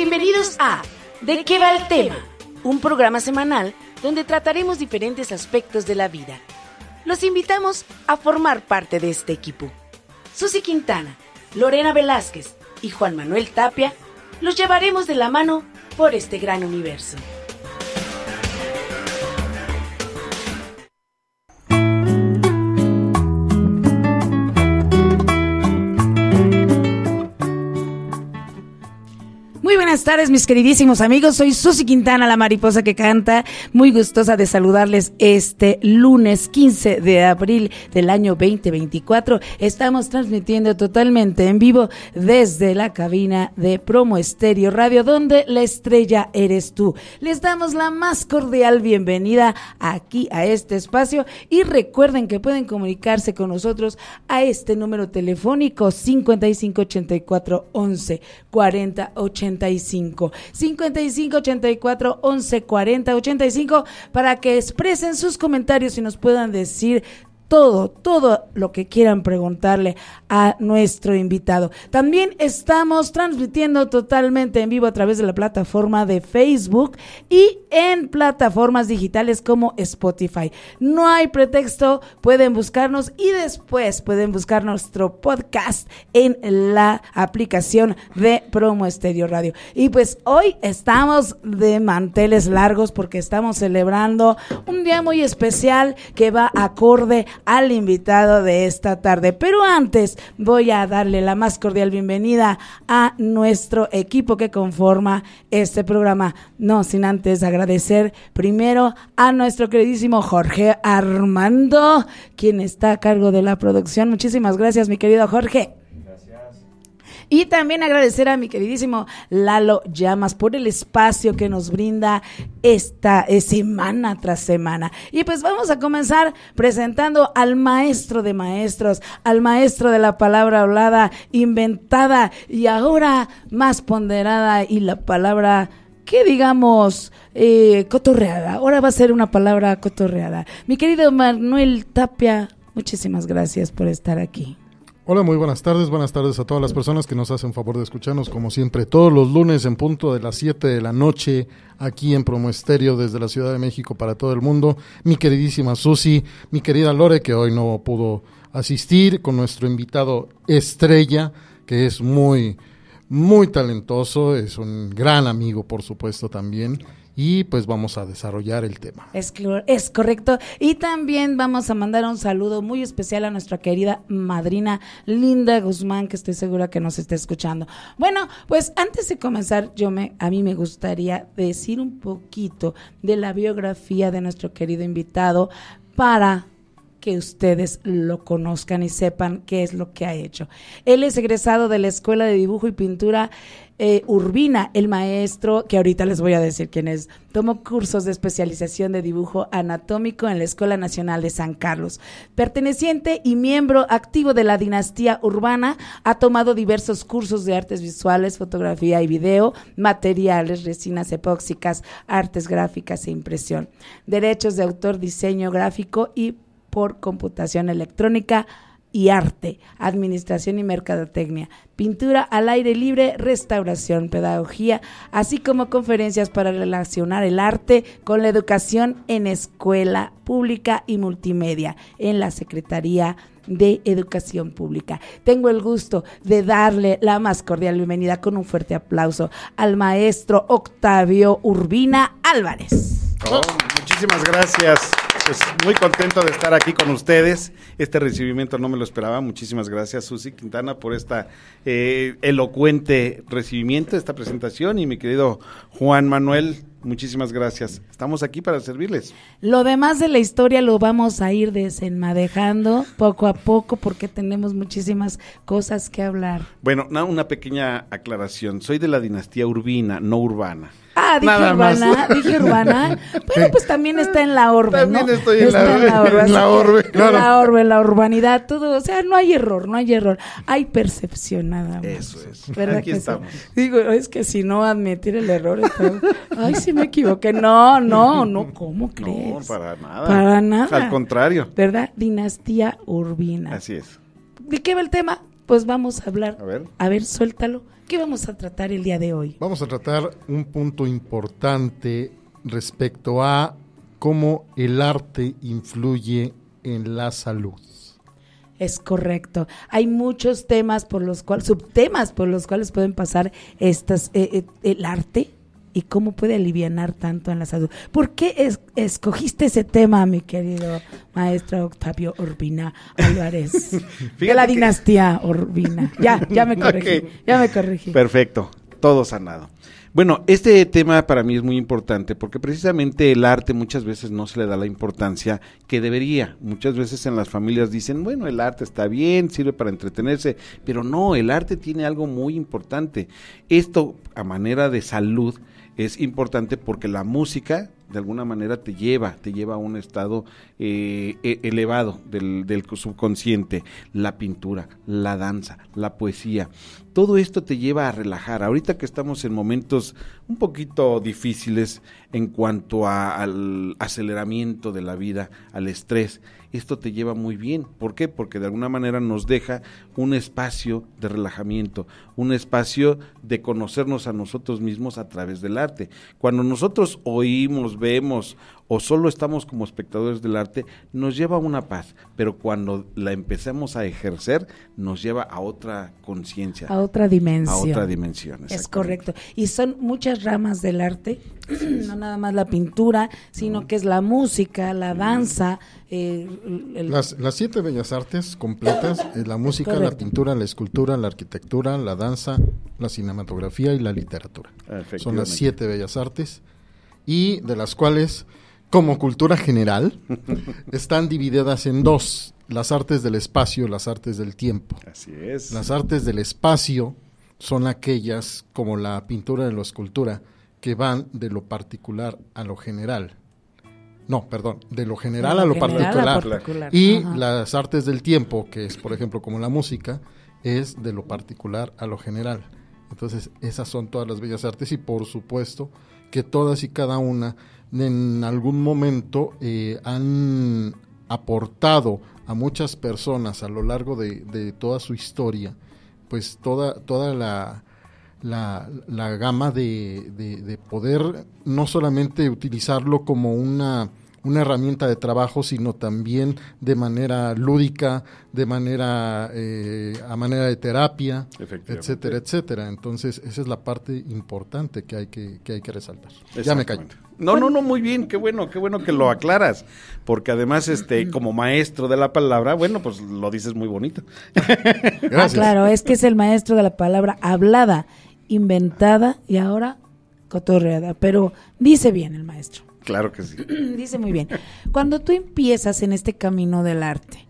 Bienvenidos a ¿De qué va el tema? Un programa semanal donde trataremos diferentes aspectos de la vida. Los invitamos a formar parte de este equipo. Susi Quintana, Lorena Velázquez y Juan Manuel Tapia los llevaremos de la mano por este gran universo. buenas tardes, mis queridísimos amigos. Soy Susi Quintana, la mariposa que canta. Muy gustosa de saludarles este lunes 15 de abril del año 2024. Estamos transmitiendo totalmente en vivo desde la cabina de Promo Estéreo Radio, donde la estrella eres tú. Les damos la más cordial bienvenida aquí a este espacio y recuerden que pueden comunicarse con nosotros a este número telefónico 5584 11 40 55. 55 84 11 40 85 para que expresen sus comentarios y nos puedan decir todo, todo lo que quieran preguntarle a nuestro invitado. También estamos transmitiendo totalmente en vivo a través de la plataforma de Facebook y en plataformas digitales como Spotify. No hay pretexto, pueden buscarnos y después pueden buscar nuestro podcast en la aplicación de Promo Estéreo Radio. Y pues hoy estamos de manteles largos porque estamos celebrando un día muy especial que va acorde al invitado de esta tarde. Pero antes voy a darle la más cordial bienvenida a nuestro equipo que conforma este programa. No sin antes agradecer primero a nuestro queridísimo Jorge Armando, quien está a cargo de la producción. Muchísimas gracias, mi querido Jorge. Y también agradecer a mi queridísimo Lalo Llamas por el espacio que nos brinda esta eh, semana tras semana. Y pues vamos a comenzar presentando al maestro de maestros, al maestro de la palabra hablada, inventada y ahora más ponderada y la palabra que digamos eh, cotorreada. Ahora va a ser una palabra cotorreada. Mi querido Manuel Tapia, muchísimas gracias por estar aquí. Hola, muy buenas tardes. Buenas tardes a todas las personas que nos hacen favor de escucharnos, como siempre, todos los lunes en punto de las 7 de la noche, aquí en Promo desde la Ciudad de México para todo el mundo. Mi queridísima Susi, mi querida Lore, que hoy no pudo asistir, con nuestro invitado estrella, que es muy, muy talentoso, es un gran amigo, por supuesto, también y pues vamos a desarrollar el tema. Es, es correcto. Y también vamos a mandar un saludo muy especial a nuestra querida madrina Linda Guzmán, que estoy segura que nos está escuchando. Bueno, pues antes de comenzar, yo me, a mí me gustaría decir un poquito de la biografía de nuestro querido invitado para que ustedes lo conozcan y sepan qué es lo que ha hecho. Él es egresado de la Escuela de Dibujo y Pintura eh, Urbina, el maestro, que ahorita les voy a decir quién es, tomó cursos de especialización de dibujo anatómico en la Escuela Nacional de San Carlos. Perteneciente y miembro activo de la dinastía urbana, ha tomado diversos cursos de artes visuales, fotografía y video, materiales, resinas epóxicas, artes gráficas e impresión, derechos de autor, diseño gráfico y por computación electrónica y arte, administración y mercadotecnia, pintura al aire libre, restauración, pedagogía, así como conferencias para relacionar el arte con la educación en escuela pública y multimedia en la Secretaría de Educación Pública. Tengo el gusto de darle la más cordial bienvenida con un fuerte aplauso al maestro Octavio Urbina Álvarez. Muchísimas gracias. Pues muy contento de estar aquí con ustedes. Este recibimiento no me lo esperaba. Muchísimas gracias, Susi Quintana, por este elocuente recibimiento, esta presentación. Y mi querido Juan Manuel, muchísimas gracias. Estamos aquí para servirles. Lo demás de la historia lo vamos a ir desenmadejando poco a poco porque tenemos muchísimas cosas que hablar. Bueno, una pequeña aclaración. Soy de la dinastía urbina, no urbana. Ah, dije urbana, dije urbana. Bueno, pues también está en la orbe, también estoy en, la, orbe. En la orbe, la urbanidad, todo. O sea, no hay error, no hay error. Hay percepción nada más. Eso es. Aquí estamos. Digo, es que si no admitir el error, ay, si me equivoqué. No, no, no, ¿cómo crees? No, para nada. Para nada. Al contrario. ¿Verdad? Dinastía urbina. Así es. ¿De qué va el tema? Pues vamos a hablar. A ver. A ver, suéltalo ¿Qué vamos a tratar el día de hoy? Vamos a tratar un punto importante respecto a cómo el arte influye en la salud. Es correcto. Hay muchos temas por los cuales, subtemas por los cuales pueden pasar estas, eh, eh, el arte y cómo puede aliviar tanto en la salud. ¿Por qué escogiste ese tema, mi querido maestro Octavio Urbina Álvarez? de la dinastía Urbina. Ya, ya me corregí. Ya me corregí. Perfecto, todo sanado. Bueno, este tema para mí es muy importante porque precisamente el arte muchas veces no se le da la importancia que debería. Muchas veces en las familias dicen, bueno, el arte está bien, sirve para entretenerse, pero no, el arte tiene algo muy importante. Esto a manera de salud es importante porque la música de alguna manera te lleva, te lleva a un estado eh, e, elevado del, subconsciente. La pintura, la danza, la poesía, todo esto te lleva a relajar. Ahorita que estamos en momentos un poquito difíciles en cuanto al aceleramiento de la vida, al estrés, esto te lleva muy bien. ¿Por qué? Porque de alguna manera nos deja un espacio de relajamiento, un espacio de conocernos a nosotros mismos a través del arte. Cuando nosotros oímos, vemos o solo estamos como espectadores del arte, nos lleva a una paz, pero cuando la empecemos a ejercer, nos lleva a otra conciencia. A otra dimensión. A otra dimensión. Es correcto. Y son muchas ramas del arte, no nada más la pintura, sino que es la música, la mm. danza. Eh, las, siete bellas artes completas, eh, la música, la pintura, la escultura, la arquitectura, la danza, la cinematografía y la literatura. Son las siete bellas artes y de las cuales como cultura general, están divididas en dos, las artes del espacio, las artes del tiempo. Así es. Las artes del espacio son aquellas como la pintura y la escultura que van de lo particular a lo general. No, perdón, de lo general a lo particular. Y las artes del tiempo, que es por ejemplo como la música, es de lo particular a lo general. Entonces, esas son todas las bellas artes y por supuesto que todas y cada una en algún momento eh, han aportado a muchas personas a lo largo de, toda su historia, pues toda, toda la, la, la gama de, de, poder no solamente utilizarlo como una, una herramienta de trabajo, sino también de manera lúdica, de manera eh, a manera de terapia, etcétera, etcétera. Entonces, esa es la parte importante que hay que, que, hay que resaltar. Ya me callo. No, no, no, muy bien, qué bueno, qué bueno que lo aclaras, porque además, este, como maestro de la palabra, bueno, pues lo dices muy bonito. ah, claro, es que es el maestro de la palabra hablada, inventada y ahora cotorreada, pero dice bien el maestro. Claro que sí. dice muy bien. Cuando tú empiezas en este camino del arte,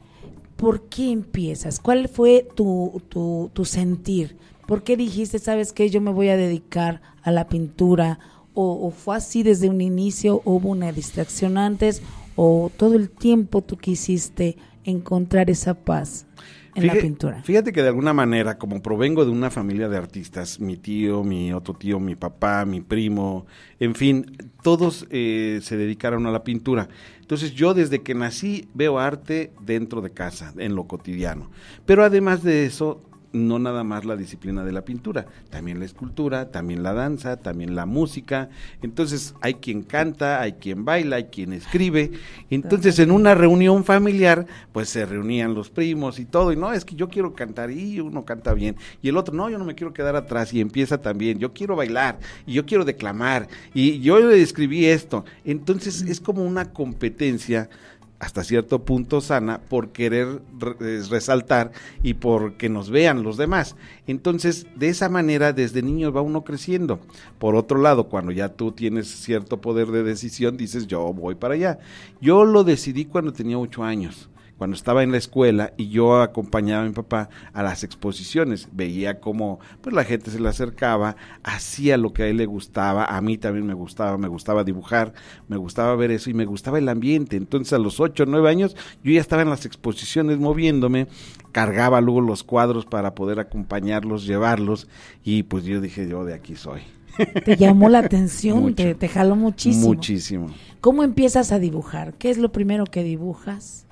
¿por qué empiezas? ¿Cuál fue tu, tu, tu sentir? ¿Por qué dijiste, sabes que yo me voy a dedicar a la pintura? o, fue así desde un inicio, hubo una distracción antes o todo el tiempo tú quisiste encontrar esa paz en la pintura. Fíjate que de alguna manera, como provengo de una familia de artistas, mi tío, mi otro tío, mi papá, mi primo, en fin, todos eh, se dedicaron a la pintura. Entonces yo desde que nací veo arte dentro de casa, en lo cotidiano. Pero además de eso, no nada más la disciplina de la pintura, también la escultura, también la danza, también la música. Entonces hay quien canta, hay quien baila, hay quien escribe. Entonces en una reunión familiar, pues se reunían los primos y todo, y no, es que yo quiero cantar y uno canta bien, y el otro, no, yo no me quiero quedar atrás y empieza también, yo quiero bailar y yo quiero declamar y yo le escribí esto. Entonces es como una competencia hasta cierto punto sana por querer eh, resaltar y porque nos vean los demás. Entonces, de esa manera, desde niños va uno creciendo. Por otro lado, cuando ya tú tienes cierto poder de decisión, dices, yo voy para allá. Yo lo decidí cuando tenía ocho años cuando estaba en la escuela y yo acompañaba a mi papá a las exposiciones, veía cómo pues la gente se le acercaba, hacía lo que a él le gustaba, a mí también me gustaba, me gustaba dibujar, me gustaba ver eso y me gustaba el ambiente. Entonces a los ocho o 9 años yo ya estaba en las exposiciones moviéndome, cargaba luego los cuadros para poder acompañarlos, llevarlos y pues yo dije, yo de aquí soy. Te llamó la atención, te, te jaló muchísimo. Muchísimo. ¿Cómo empiezas a dibujar? ¿Qué es lo primero que dibujas?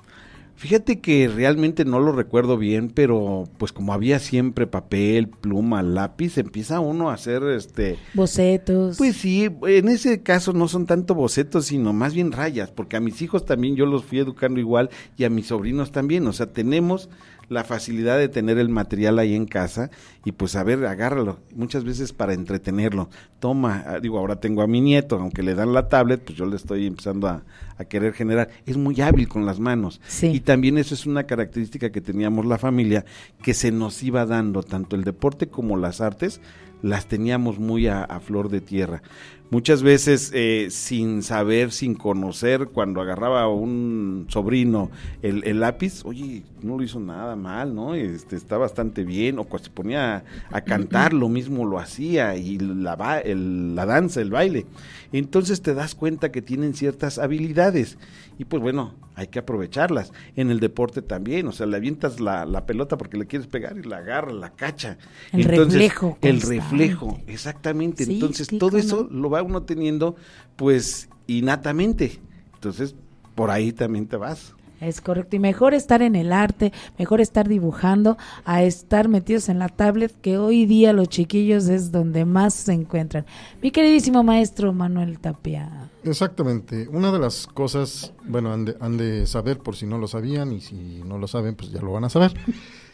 Fíjate que realmente no lo recuerdo bien, pero pues como había siempre papel, pluma, lápiz, empieza uno a hacer este bocetos. Pues sí, en ese caso no son tanto bocetos, sino más bien rayas, porque a mis hijos también yo los fui educando igual y a mis sobrinos también, o sea, tenemos la facilidad de tener el material ahí en casa y pues a ver, agárralo, muchas veces para entretenerlo. Toma, ah, digo, ahora tengo a mi nieto, aunque le dan la tablet, pues yo le estoy empezando a, a querer generar. Es muy hábil con las manos. Sí también eso es una característica que teníamos la familia, que se nos iba dando tanto el deporte como las artes las teníamos muy a, flor de tierra. Muchas veces eh, sin saber, sin conocer, cuando agarraba a un sobrino el, lápiz, oye, no lo hizo nada mal, ¿no? Este, está bastante bien, o cuando pues se ponía a, cantar, lo mismo lo hacía, y la, la danza, el baile. Entonces te das cuenta que tienen ciertas habilidades, y pues bueno, hay que aprovecharlas. En el deporte también, o sea, le avientas la, pelota porque le quieres pegar y la agarra, la cacha. El Entonces, reflejo. El reflejo, exactamente. Entonces, todo eso lo va uno teniendo, pues, innatamente. Entonces, por ahí también te vas. Es correcto. Y mejor estar en el arte, mejor estar dibujando, a estar metidos en la tablet, que hoy día los chiquillos es donde más se encuentran. Mi queridísimo maestro Manuel Tapia. Exactamente. Una de las cosas, bueno, han de saber por si no lo sabían y si no lo saben, pues ya lo van a saber,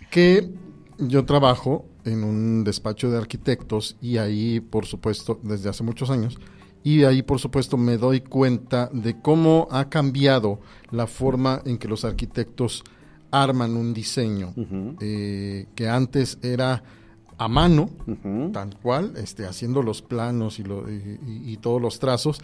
que yo trabajo en un despacho de arquitectos y ahí, por supuesto, desde hace muchos años, y ahí, por supuesto, me doy cuenta de cómo ha cambiado la forma en que los arquitectos arman un diseño, eh, que antes era a mano, tal cual, este, haciendo los planos y, lo, y todos los trazos,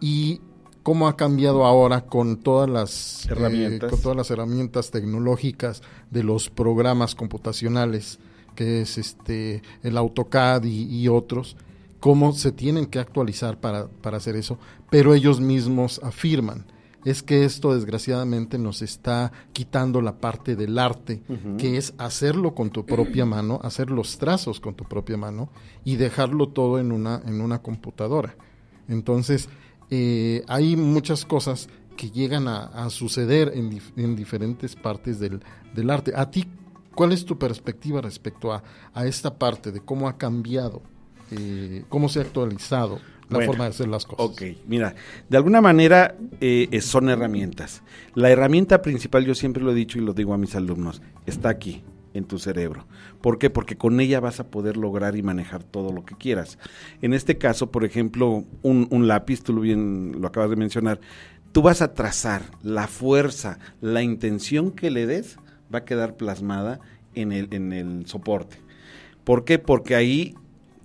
y cómo ha cambiado ahora con todas las eh, herramientas, con todas las herramientas tecnológicas de los programas computacionales, que es este el AutoCAD y, otros, cómo se tienen que actualizar para, hacer eso, pero ellos mismos afirman es que esto desgraciadamente nos está quitando la parte del arte, que es hacerlo con tu propia mano, hacer los trazos con tu propia mano y dejarlo todo en una, en una computadora. Entonces, eh, hay muchas cosas que llegan a, suceder en, diferentes partes del, arte. ¿A ti cuál es tu perspectiva respecto a, esta parte de cómo ha cambiado, eh, cómo se ha actualizado la forma de hacer las cosas? Ok, mira, de alguna manera eh, son herramientas. La herramienta principal, yo siempre lo he dicho y lo digo a mis alumnos, está aquí, en tu cerebro. ¿Por qué? Porque con ella vas a poder lograr y manejar todo lo que quieras. En este caso, por ejemplo, un, lápiz, tú lo, bien, lo acabas de mencionar, tú vas a trazar la fuerza, la intención que le des, va a quedar plasmada en el, en el soporte. ¿Por qué? Porque ahí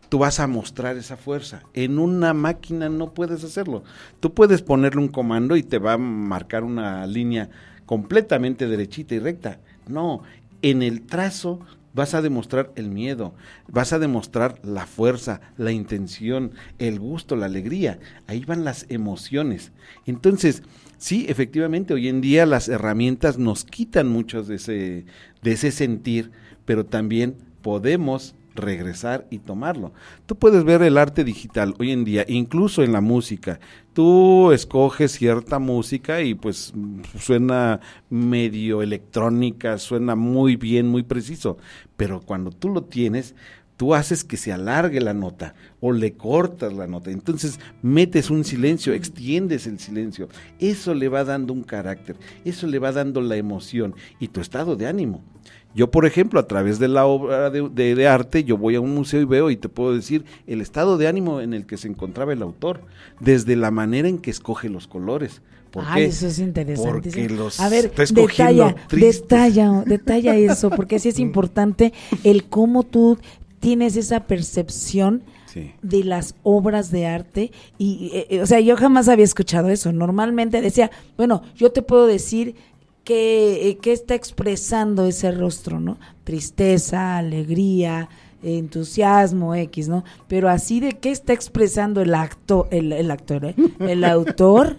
tú vas a mostrar esa fuerza. En una máquina no puedes hacerlo. Tú puedes ponerle un comando y te va a marcar una línea completamente derechita y recta. No, en el trazo vas a demostrar el miedo, vas a demostrar la fuerza, la intención, el gusto, la alegría. Ahí van las emociones. Entonces, sí, efectivamente, hoy en día las herramientas nos quitan muchos de ese, de ese sentir, pero también podemos regresar y tomarlo. Tú puedes ver el arte digital hoy en día, incluso en la música. Tú escoges cierta música y pues suena medio electrónica, suena muy bien, muy preciso, pero cuando tú lo tienes, tú haces que se alargue la nota o le cortas la nota. Entonces metes un silencio, extiendes el silencio. Eso le va dando un carácter, eso le va dando la emoción y tu estado de ánimo yo, por ejemplo, a través de la obra de, arte, yo voy a un museo y veo y te puedo decir el estado de ánimo en el que se encontraba el autor, desde la manera en que escoge los colores. eso es interesante. Porque los a ver, detalla, detalla, eso, porque sí es mm. importante el cómo tú tienes esa percepción de las obras de arte y eh, eh, o sea yo jamás había escuchado eso normalmente decía bueno yo te puedo decir qué, eh, qué está expresando ese rostro, ¿no? Tristeza, alegría, entusiasmo X, ¿no? Pero así de qué está expresando el acto, el, el actor, ¿eh? el autor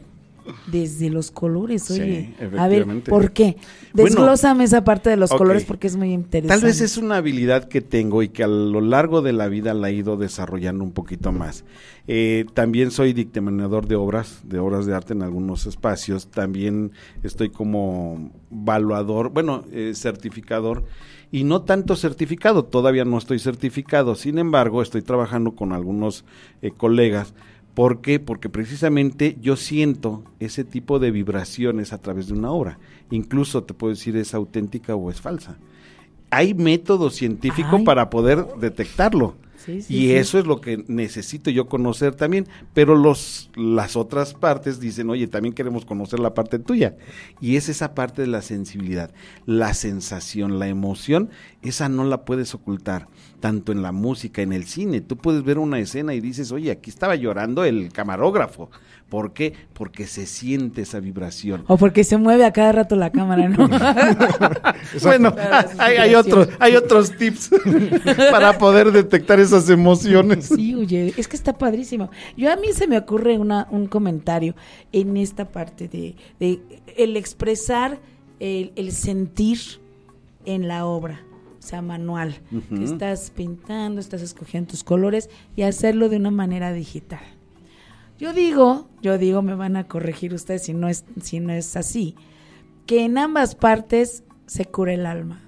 desde los colores, oye. a ver, ¿por qué? Desglósame esa parte de los colores porque es muy interesante. Tal vez es una habilidad que tengo y que a lo largo de la vida la he ido desarrollando un poquito más. Eh, también soy dictamenador de obras, de obras de arte en algunos espacios. También estoy como valuador, bueno, eh, certificador y no tanto certificado, todavía no estoy certificado. Sin embargo, estoy trabajando con algunos eh, colegas ¿Por qué? Porque precisamente yo siento ese tipo de vibraciones a través de una obra. Incluso te puedo decir es auténtica o es falsa. Hay método científico para poder detectarlo. y eso es lo que necesito yo conocer también. Pero los, las otras partes dicen, oye, también queremos conocer la parte tuya. Y es esa parte de la sensibilidad, la sensación, la emoción, esa no la puedes ocultar tanto en la música, en el cine. Tú puedes ver una escena y dices, oye, aquí estaba llorando el camarógrafo. ¿Por qué? Porque se siente esa vibración. O porque se mueve a cada rato la cámara, ¿no? bueno, hay, otros, hay otros tips para poder detectar esas emociones. Sí, oye, es que está padrísimo. Yo a mí se me ocurre un comentario en esta parte de, de el expresar el sentir en la obra sea manual, estás pintando, estás escogiendo tus colores y hacerlo de una manera digital. Yo digo, yo digo, me van a corregir ustedes si no es, si no es así, que en ambas partes se cura el alma,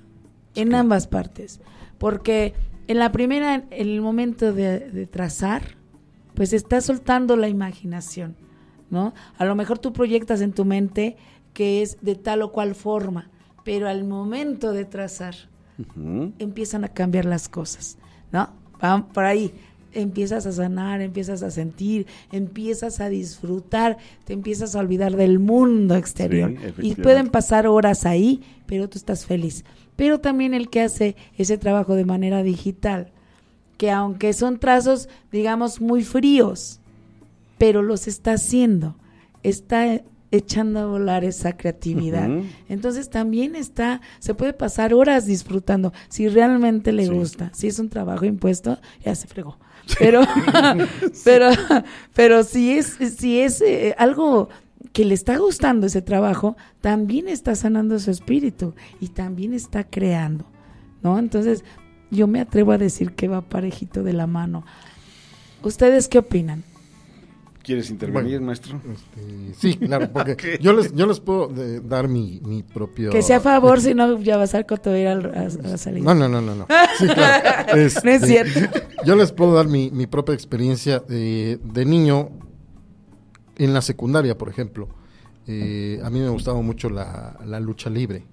en ambas partes, porque en la primera, en el momento de, de trazar, pues estás soltando la imaginación, ¿no? A lo mejor tú proyectas en tu mente que es de tal o cual forma, pero al momento de trazar, empiezan a cambiar las cosas, ¿no? Van por ahí, empiezas a sanar, empiezas a sentir, empiezas a disfrutar, te empiezas a olvidar del mundo exterior. y pueden pasar horas ahí, pero tú estás feliz. Pero también el que hace ese trabajo de manera digital, que aunque son trazos, digamos, muy fríos, pero los está haciendo, está echando a volar esa creatividad. Entonces también está, se puede pasar horas disfrutando si realmente le gusta. Si es un trabajo impuesto, ya se fregó. Pero, pero, pero si es, si es eh, algo que le está gustando ese trabajo, también está sanando su espíritu y también está creando, ¿no? Entonces, yo me atrevo a decir que va parejito de la mano. ¿Ustedes qué opinan? ¿Quieres intervenir, maestro? Este, sí, claro, porque yo, les, yo les puedo eh, dar mi, propio... Que sea a favor, si no ya vas a ir a, salir No, no, no, no, no. es este, cierto. Yo les puedo dar mi, propia experiencia eh, de, niño en la secundaria, por ejemplo. Eh, a mí me gustaba mucho la, lucha libre.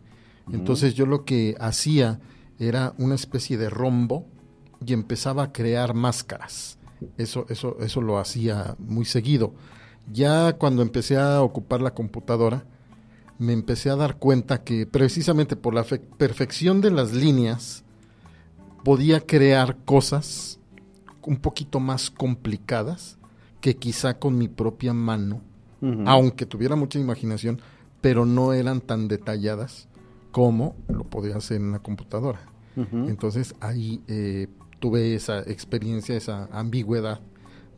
Entonces yo lo que hacía era una especie de rombo y empezaba a crear máscaras eso, eso, eso lo hacía muy seguido. Ya cuando empecé a ocupar la computadora, me empecé a dar cuenta que precisamente por la perfección de las líneas, podía crear cosas un poquito más complicadas que quizá con mi propia mano, aunque tuviera mucha imaginación, pero no eran tan detalladas como lo podía hacer en la computadora. Entonces ahí eh, tuve esa experiencia, esa ambigüedad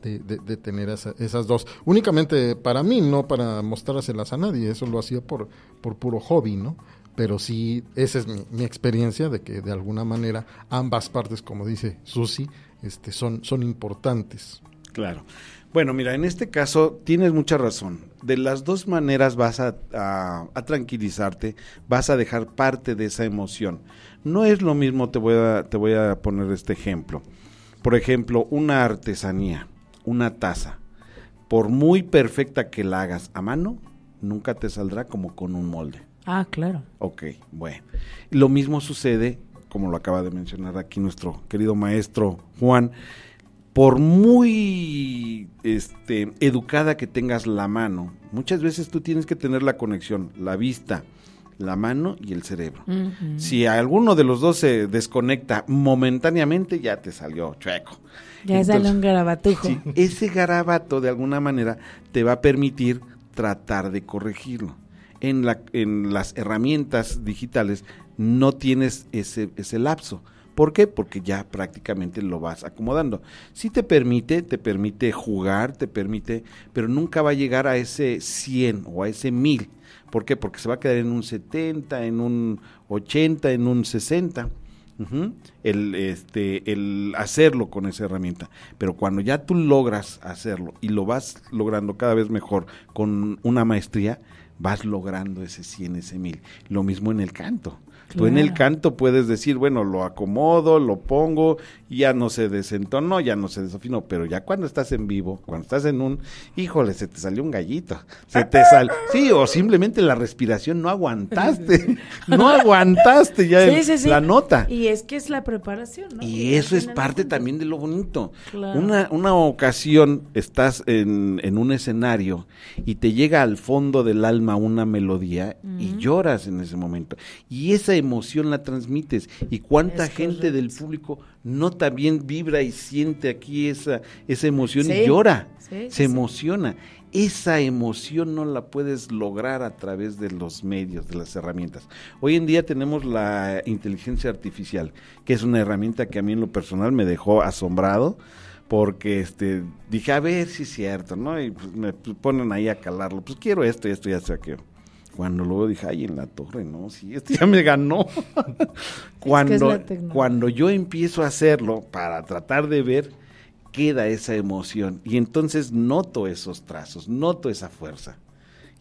de, de, tener esas dos. Únicamente para mí, no para mostrárselas a nadie, eso lo hacía por, por puro hobby, ¿no? Pero sí, esa es mi, experiencia de que de alguna manera ambas partes, como dice Susi, este, son, son importantes. Claro. Bueno, mira, en este caso tienes mucha razón de las dos maneras vas a, tranquilizarte, vas a dejar parte de esa emoción. No es lo mismo, te voy a, te voy a poner este ejemplo. Por ejemplo, una artesanía, una taza. Por muy perfecta que la hagas a mano, nunca te saldrá como con un molde. Ah, claro. Ok, bueno. Lo mismo sucede, como lo acaba de mencionar aquí nuestro querido maestro Juan, por muy este, educada que tengas la mano, muchas veces tú tienes que tener la conexión, la vista, la mano y el cerebro. Si alguno de los dos se desconecta momentáneamente, ya te salió chueco. Ya sale un garabatujo. ese garabato de alguna manera te va a permitir tratar de corregirlo. En, las herramientas digitales no tienes ese lapso. ¿Por qué? Porque ya prácticamente lo vas acomodando. Si sí te permite, te permite jugar, te permite, pero nunca va a llegar a ese 100 o a ese 1000. ¿Por qué? Porque se va a quedar en un 70, en un 80, en un 60. el, este, el hacerlo con esa herramienta. Pero cuando ya tú logras hacerlo y lo vas logrando cada vez mejor con una maestría, vas logrando ese 100, ese 1000. Lo mismo en el canto. Tú en el canto puedes decir, bueno, lo acomodo, lo pongo, ya no se desentonó, ya no se desafinó, pero ya cuando estás en vivo, cuando estás en un, híjole, se te salió un gallito, se te sale, sí, o simplemente la respiración no aguantaste, no aguantaste ya la nota. Y es que es la preparación, ¿no? Y eso es parte también de lo bonito. Una, una ocasión estás en, un escenario y te llega al fondo del alma una melodía y lloras en ese momento. Y esa emoción la transmites y cuánta gente del público no también vibra y siente aquí esa, esa emoción y llora, se emociona. Esa emoción no la puedes lograr a través de los medios, de las herramientas. Hoy en día tenemos la inteligencia artificial, que es una herramienta que a mí en lo personal me dejó asombrado porque este dije a ver si es cierto, ¿no? Y pues, me pues, ponen ahí a calarlo, pues quiero esto y esto y esto cuando luego dije, ay, en la torre, no, sí, este ya me ganó. cuando, cuando yo empiezo a hacerlo para tratar de ver, queda esa emoción. Y entonces noto esos trazos, noto esa fuerza.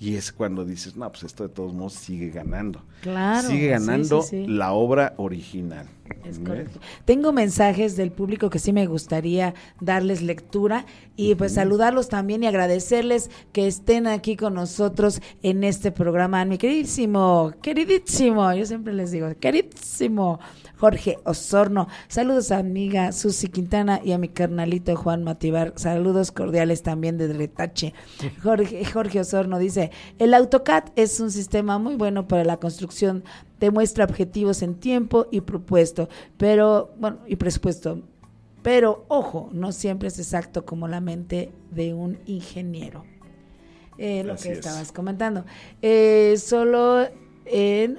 Y es cuando dices, no, pues esto de todos modos sigue ganando. Sigue ganando la obra original correcto. Tengo mensajes del público que sí me gustaría darles lectura y pues saludarlos también y agradecerles que estén aquí con nosotros en este programa. Mi queridísimo, queridísimo, yo siempre les digo, queridísimo Jorge Osorno. Saludos amiga Susi Quintana y a mi carnalito Juan Mativar. Saludos cordiales también desde Retache. Jorge, Jorge Osorno dice, el AutoCAD es un sistema muy bueno para la construcción te muestra objetivos en tiempo y propuesto, pero bueno, y presupuesto. Pero ojo, no siempre es exacto como la mente de un ingeniero. Eh, lo que estabas comentando. Eh, solo en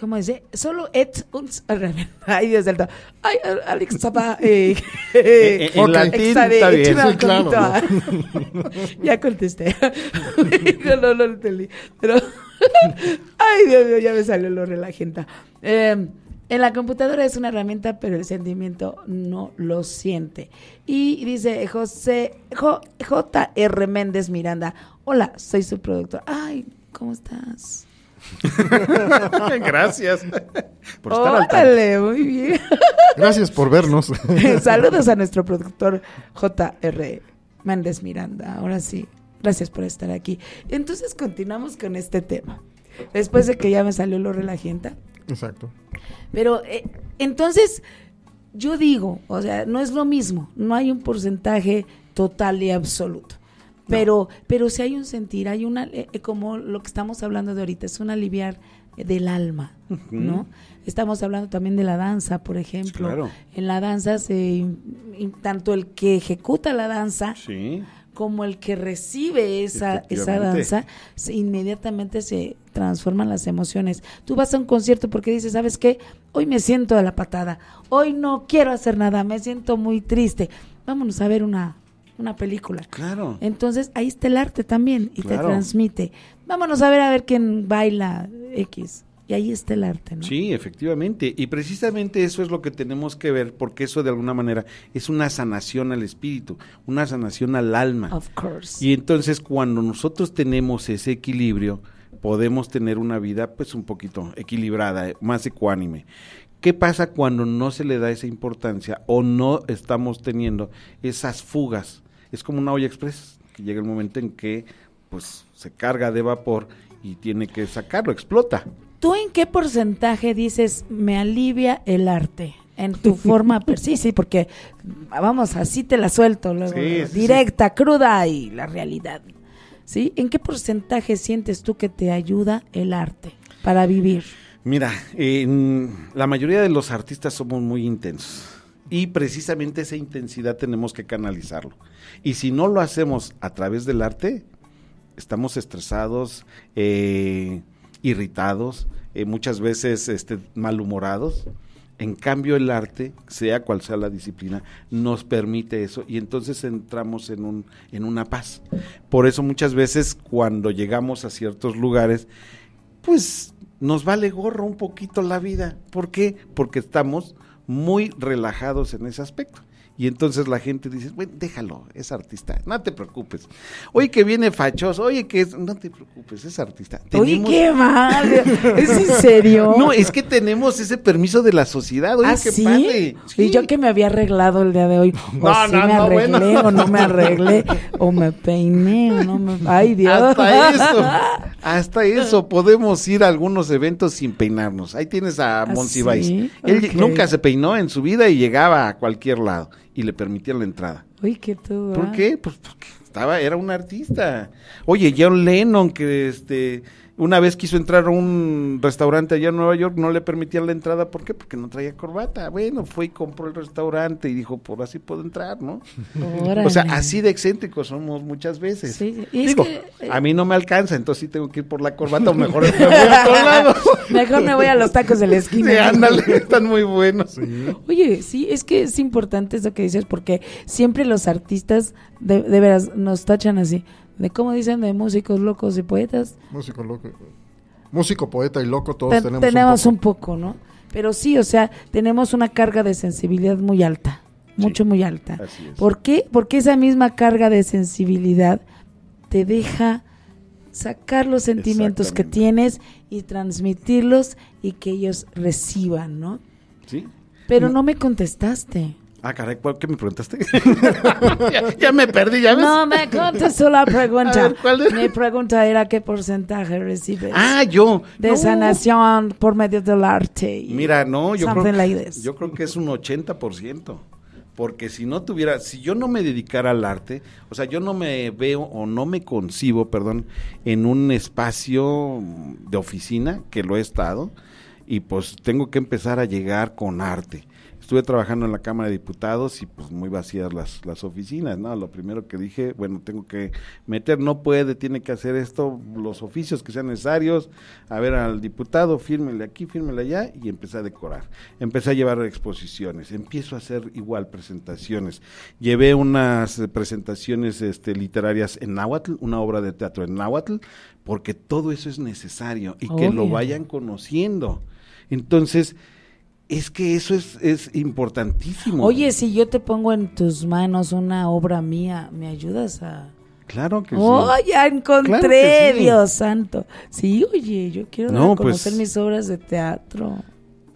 ¿Cómo dice? Solo et un... Ay, Dios del todo. Ay, Alex papá. Eh, eh en, latín está bien, ya contesté. no, no, no entendí. Pero... Ay, Dios mío, ya me salió lo relajenta. Eh, en la computadora es una herramienta, pero el sentimiento no lo siente. Y dice José J.R. Méndez Miranda, hola, soy su productor. Ay, ¿cómo estás? Gracias por estar Órale, muy bien. Gracias por vernos. Saludos a nuestro productor JR Méndez Miranda. Ahora sí, gracias por estar aquí. Entonces continuamos con este tema. Después de que ya me salió lo gente Exacto. Pero eh, entonces yo digo, o sea, no es lo mismo, no hay un porcentaje total y absoluto. Pero, pero si hay un sentir, hay una, eh, eh, como lo que estamos hablando de ahorita, es un aliviar eh, del alma, ¿no? Estamos hablando también de la danza, por ejemplo. En la danza, se, tanto el que ejecuta la danza como el que recibe esa, esa danza, inmediatamente se transforman las emociones. Tú vas a un concierto porque dices, ¿sabes qué? Hoy me siento a la patada, hoy no quiero hacer nada, me siento muy triste. Vámonos a ver una una película. Claro. Entonces ahí está el arte también y te transmite. Vámonos a ver a ver quién baila X. Y ahí está el arte, ¿no? Sí, efectivamente. Y precisamente eso es lo que tenemos que ver, porque eso de alguna manera es una sanación al espíritu, una sanación al alma. Y entonces cuando nosotros tenemos ese equilibrio, podemos tener una vida pues un poquito equilibrada, eh, más ecuánime. ¿Qué pasa cuando no se le da esa importancia o no estamos teniendo esas fugas es como una olla express, que llega el momento en que pues se carga de vapor y tiene que sacarlo, explota. ¿Tú en qué porcentaje dices me alivia el arte? En tu forma, pues, sí, sí, porque vamos, así te la suelto, directa, cruda y la realidad. ¿Sí? ¿En qué porcentaje sientes tú que te ayuda el arte para vivir? Mira, la mayoría de los artistas somos muy intensos y precisamente esa intensidad tenemos que canalizarlo. Y si no lo hacemos a través del arte, estamos estresados, eh, irritados, eh, muchas veces este, malhumorados. En cambio, el arte, sea cual sea la disciplina, nos permite eso y entonces entramos en, un, en una paz. Por eso muchas veces cuando llegamos a ciertos lugares, pues nos vale gorro un poquito la vida. ¿Por qué? Porque estamos muy relajados en ese aspecto. Y entonces la gente dice, bueno, déjalo, es artista, no te preocupes. Oye que viene fachoso, oye que es, no te preocupes, es artista. Oye, qué mal, ¿es en serio? No, es que tenemos ese permiso de la sociedad, oye, ¿Ah, qué que Padre. Y yo que me había arreglado el día de hoy, o no, me arreglé o no me arreglé, o me peiné o no me... Ay, Dios. Hasta eso, hasta eso podemos ir a algunos eventos sin peinarnos. Ahí tienes a ¿Ah, Monsiváis. Él nunca se peinó en su vida y llegaba a cualquier lado y le permitían la entrada. ¿Por qué? Pues porque estaba, era un artista. Oye, John Lennon, que este una vez quiso entrar a un restaurante allá en Nueva York, no le permitían la entrada, ¿por qué? Porque no traía corbata. Bueno, fue y compró el restaurante y dijo, por así puedo entrar, ¿no? O sea, así de excéntricos somos muchas veces. Digo, eh, a mí no me alcanza, entonces sí tengo que ir por la corbata o mejor me voy a lado. Mejor me voy a los tacos de la esquina. Sí, ándale, están muy buenos. Oye, sí, es que es importante eso que dices porque siempre los artistas, de, de veras, nos tachan así de cómo dicen de músicos locos y poetas. Músico loco. Músico, poeta y loco, todos tenemos. Tenemos un poco. ¿no? Pero sí, o sea, tenemos una carga de sensibilidad muy alta, mucho, muy alta. ¿Por qué? Porque esa misma carga de sensibilidad te deja sacar los sentimientos que tienes y transmitirlos y que ellos reciban, ¿no? Sí. Pero no, no me contestaste. Ah, caray, ¿cuál me preguntaste? ya, me perdí, ya No, me contestó la pregunta. Mi pregunta era qué porcentaje recibes. Ah, yo. De sanación por medio del arte. Mira, no, yo creo, yo creo que es un 80% porque si no tuviera, si yo no me dedicara al arte, o sea, yo no me veo o no me concibo, perdón, en un espacio de oficina, que lo he estado, y pues tengo que empezar a llegar con arte estuve trabajando en la Cámara de Diputados y pues muy vacías las, las oficinas, ¿no? Lo primero que dije, bueno, tengo que meter, no puede, tiene que hacer esto, los oficios que sean necesarios, a ver al diputado, fírmele aquí, fírmele allá y empecé a decorar. Empecé a llevar exposiciones, empiezo a hacer igual presentaciones. Llevé unas presentaciones este, literarias en Nahuatl, una obra de teatro en Nahuatl, porque todo eso es necesario y que lo vayan conociendo. Entonces, es que eso es, importantísimo. Oye, si yo te pongo en tus manos una obra mía, ¿me ayudas a...? Claro que sí. Oh, ya encontré, Dios santo. Sí, oye, yo quiero pues, conocer mis obras de teatro.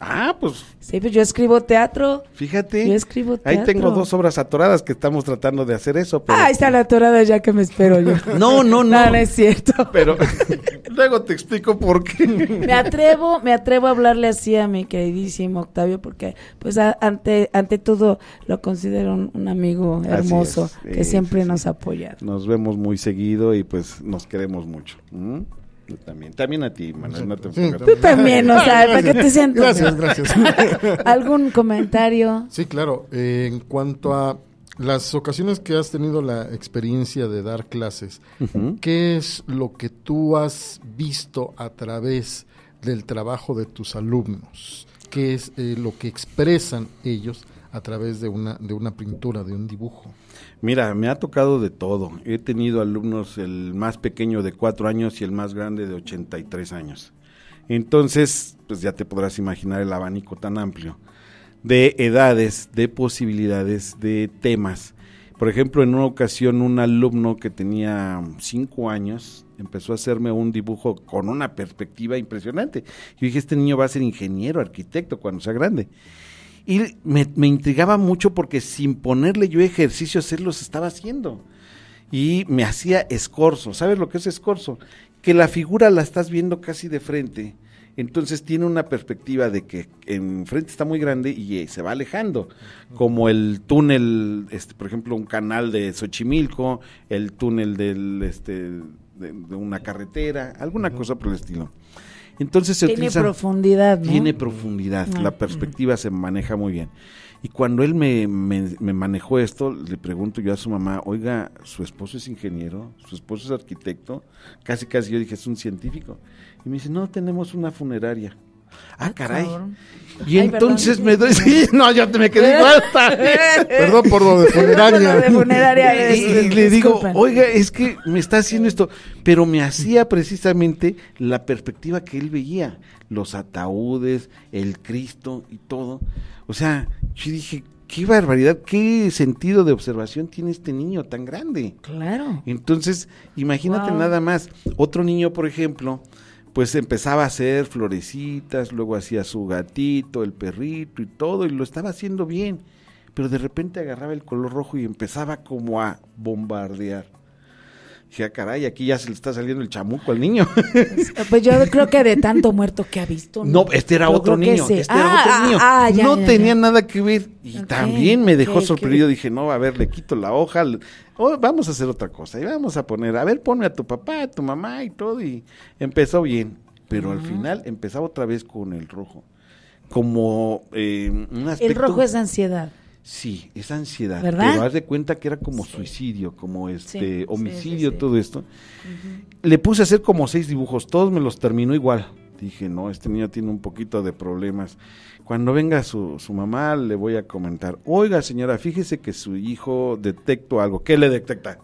Ah, pues. Sí, pues yo escribo teatro. Fíjate. Yo escribo teatro. Ahí tengo dos obras atoradas que estamos tratando de hacer eso. Ah, está la atorada ya que me espero yo. no, no, no. es cierto. Pero luego te explico por qué. me atrevo, me atrevo a hablarle así a mi queridísimo Octavio, porque pues ante, ante todo lo considero un, amigo hermoso que siempre nos apoya. Nos vemos muy seguido y pues nos queremos mucho. ¿Mm? también. También a ti, Manuel, Tú también, o sea, ¿para que te sientas Gracias, gracias. ¿Algún comentario? Sí, claro. Eh, en cuanto a las ocasiones que has tenido la experiencia de dar clases, ¿qué es lo que tú has visto a través del trabajo de tus alumnos? ¿Qué es eh, lo que expresan ellos a través de una, de una pintura, de un dibujo? Mira, me ha tocado de todo. He tenido alumnos, el más pequeño de cuatro años y el más grande de 83 años. Entonces, pues ya te podrás imaginar el abanico tan amplio de edades, de posibilidades, de temas. Por ejemplo, en una ocasión un alumno que tenía cinco años empezó a hacerme un dibujo con una perspectiva impresionante. Yo dije, este niño va a ser ingeniero, arquitecto cuando sea grande. Y me, intrigaba mucho porque sin ponerle yo ejercicios, él los estaba haciendo. Y me hacía escorzo. ¿Sabes lo que es escorzo? Que la figura la estás viendo casi de frente. Entonces tiene una perspectiva de que enfrente está muy grande y eh, se va alejando, como el túnel, este, por ejemplo, un canal de Xochimilco, el túnel este, de una carretera, alguna cosa por el estilo. Entonces se tiene profundidad. Tiene profundidad, la ah. perspectiva se maneja muy bien. Y cuando él me, manejó esto, le pregunto yo a su mamá, oiga, su esposo es ingeniero, su esposo es arquitecto, casi casi yo dije, es un científico. Y me dice, no, tenemos una funeraria. Ah, caray. Y entonces me doy. no, yo te me quedé perdón por lo de funeraria. y, este, le digo, oiga, es que me está haciendo esto. Pero me hacía precisamente la perspectiva que él veía: los ataúdes, el Cristo y todo. O sea, yo dije, qué barbaridad, qué sentido de observación tiene este niño tan grande. Claro. Entonces, imagínate nada más. Otro niño, por ejemplo, pues empezaba a hacer florecitas, luego hacía su gatito, el perrito y todo, y lo estaba haciendo bien, pero de repente agarraba el color rojo y empezaba como a bombardear. Dije, ah, caray, aquí ya se le está saliendo el chamuco al niño. Pues, yo creo que de tanto muerto que ha visto. No, este era este ah, otro niño. Este era otro niño. no tenía nada que ver. Y también me dejó sorprendido. Dije, no, a ver, le quito la hoja. Oh, vamos a hacer otra cosa. Y vamos a poner, a ver, ponme a tu papá, a tu mamá y todo. Y empezó bien. Pero al final empezaba otra vez con el rojo. Como eh, un aspecto. El rojo es ansiedad. Sí, esa ansiedad. ¿verdad? Pero haz de cuenta que era como suicidio, como este homicidio, todo esto. Le puse a hacer como seis dibujos, todos me los terminó igual. Dije, no, este niño tiene un poquito de problemas. Cuando venga su, su mamá, le voy a comentar, oiga señora, fíjese que su hijo detectó algo. ¿Qué le detecta?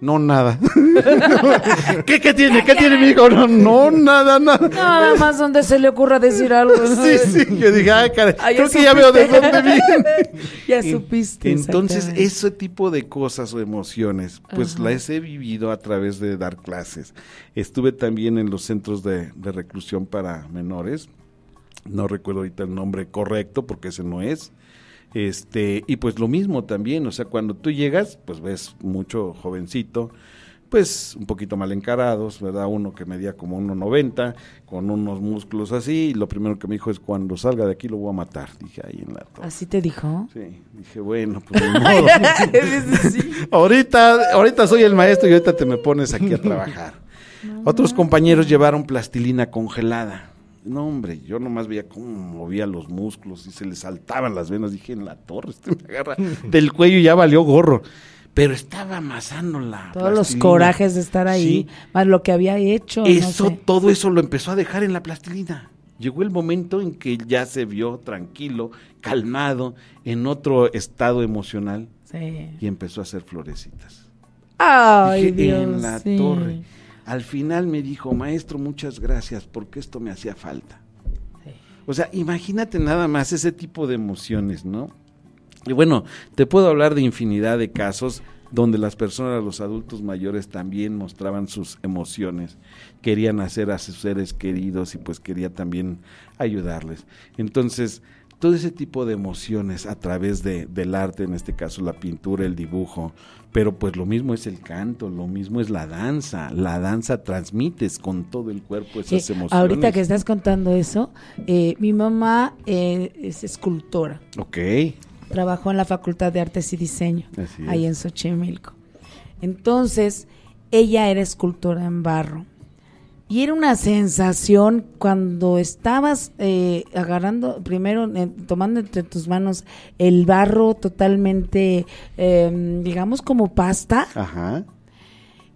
No, nada. ¿Qué, tiene? ¿Qué, tiene mi hijo? No, nada, nada. Nada más donde se le ocurra decir algo. Sí, sí, yo dije, ay, caray, creo que ya veo de dónde viene. Ya supiste. Entonces, ese tipo de cosas o emociones, pues las he vivido a través de dar clases. Estuve también en los centros de reclusión para menores. No recuerdo ahorita el nombre correcto porque ese no es este, y pues lo mismo también, o sea, cuando tú llegas, pues ves mucho jovencito, pues un poquito mal encarados, ¿verdad? Uno que medía como 1,90, con unos músculos así, y lo primero que me dijo es, cuando salga de aquí lo voy a matar, dije ahí en la... Torre. ¿Así te dijo? Sí, dije, bueno, pues de modo. ahorita, ahorita soy el maestro y ahorita te me pones aquí a trabajar. Otros compañeros llevaron plastilina congelada no, hombre, yo nomás veía cómo movía los músculos y se le saltaban las venas. Dije, en la torre, este me agarra del cuello y ya valió gorro. Pero estaba amasando la. Todos los corajes de estar ahí, más lo que había hecho. Eso, todo eso lo empezó a dejar en la plastilina. Llegó el momento en que ya se vio tranquilo, calmado, en otro estado emocional. Y empezó a hacer florecitas. Ay, Dije, Dios, en la torre al final me dijo, maestro, muchas gracias porque esto me hacía falta. O sea, imagínate nada más ese tipo de emociones, ¿no? Y bueno, te puedo hablar de infinidad de casos donde las personas, los adultos mayores también mostraban sus emociones, querían hacer a sus seres queridos y pues quería también ayudarles. Entonces, todo ese tipo de emociones a través del arte, en este caso la pintura, el dibujo, pero pues lo mismo es el canto, lo mismo es la danza, la danza transmites con todo el cuerpo esas eh, emociones. Ahorita que estás contando eso, eh, mi mamá eh, es escultora. Ok. Trabajó en la Facultad de Artes y Diseño, ahí en Xochimilco. Entonces, ella era escultora en barro. Y era una sensación cuando estabas eh, agarrando, primero eh, tomando entre tus manos el barro totalmente, em, digamos, como pasta. Ajá.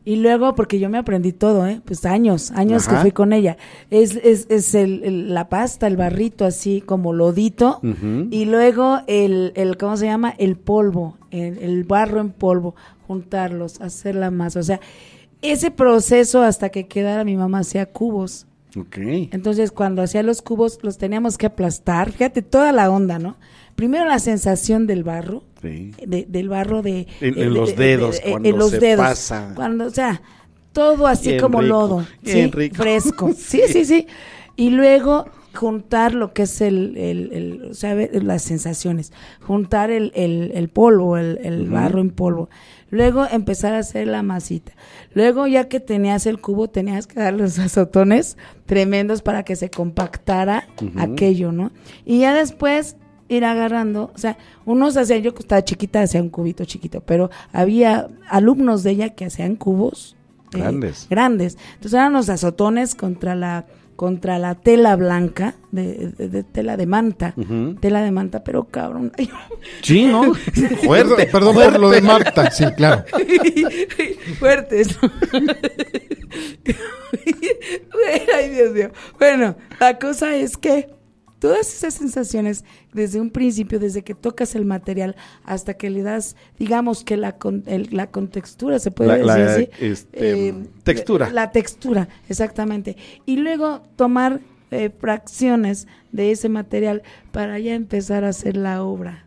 Y luego, porque yo me aprendí todo, ¿eh? pues años, años que fui con ella. Es, es, es el, la pasta, el barrito así como lodito. Y luego el, el, ¿cómo se llama? El polvo, el barro en polvo, juntarlos, hacer la masa. O sea, ese proceso hasta que quedara mi mamá hacía cubos. Okay. Entonces, cuando hacía los cubos, los teníamos que aplastar. Fíjate, toda la onda, ¿no? Primero la sensación del barro. Sí. del barro de... En, eh, los dedos, eh, cuando en los se dedos, pasa. Cuando, o sea, todo así como lodo. ¿sí? Fresco. sí, sí, sí. Y luego juntar lo que es el, o sea, las sensaciones. Juntar el, polvo, el, barro en polvo Luego empezar a hacer la masita. Luego ya que tenías el cubo, tenías que dar los azotones tremendos para que se compactara aquello, ¿no? Y ya después ir agarrando, o sea, unos hacían, yo que estaba chiquita, hacía un cubito chiquito, pero había alumnos de ella que hacían cubos. Eh, grandes. Grandes. Entonces eran los azotones contra la contra la tela blanca, de, tela de manta, tela de manta, pero cabrón. Sí, ¿no? fuerte, perdón por lo de Marta, sí, claro. Fuertes. Ay, Dios mío. Bueno, la cosa es que todas esas sensaciones desde un principio, desde que tocas el material hasta que le das, digamos que la, la contextura, se puede decir así. Este, eh, textura. La textura, exactamente. Y luego tomar eh, fracciones de ese material para ya empezar a hacer la obra.